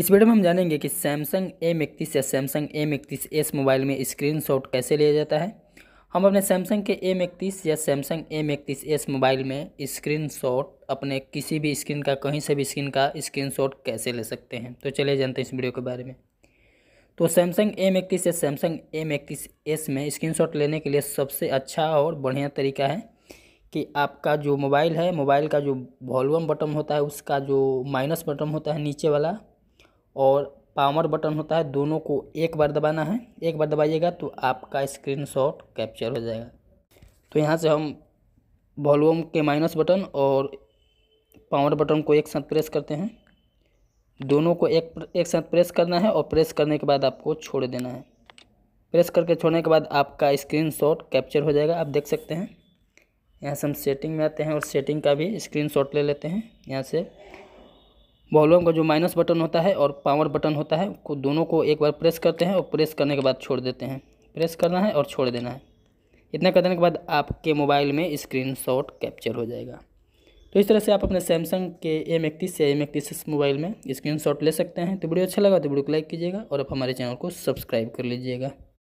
इस वीडियो में हम जानेंगे कि सैमसंग एम इकतीस या सैमसंग एम इकतीस एस मोबाइल में स्क्रीन शॉट कैसे लिया जाता है हम अपने सैमसंग के एम इकतीस या सैमसंग एम इकतीस एस मोबाइल में स्क्रीन शॉट अपने किसी भी स्क्रीन का कहीं से भी स्क्रीन का स्क्रीन शॉट कैसे ले सकते हैं तो चलिए जानते हैं इस वीडियो के बारे में तो सैमसंग एम इकतीस या सैमसंग एम इकतीस एस में स्क्रीन शॉट लेने के लिए सबसे अच्छा और बढ़िया तरीका है कि आपका जो मोबाइल है मोबाइल का जो वॉल्यूम बटन होता है उसका जो माइनस बटन होता है नीचे वाला और पावर बटन होता है दोनों को एक बार दबाना है एक बार दबाइएगा तो आपका स्क्रीन कैप्चर हो जाएगा तो यहाँ से हम वॉलूम के माइनस बटन और पावर बटन को एक साथ प्रेस करते हैं दोनों को एक एक साथ प्रेस करना है और प्रेस करने के बाद आपको छोड़ देना है प्रेस करके छोड़ने के बाद आपका स्क्रीनशॉट कैप्चर हो जाएगा आप देख सकते हैं यहाँ से हम सेटिंग में आते हैं और सेटिंग का भी स्क्रीनशॉट ले लेते हैं यहाँ से वॉल्यूम का जो माइनस बटन होता है और पावर बटन होता है को दोनों को एक बार प्रेस करते हैं और प्रेस करने के बाद छोड़ देते हैं प्रेस करना है और छोड़ देना है इतना करने के बाद आपके मोबाइल में स्क्रीन कैप्चर हो जाएगा तो इस तरह से आप अपने सैमसंग के एम इकतीस या एम इकतीस मोबाइल में स्क्रीनशॉट ले सकते हैं तो वीडियो अच्छा लगा तो वीडियो को लाइक कीजिएगा और आप हमारे चैनल को सब्सक्राइब कर लीजिएगा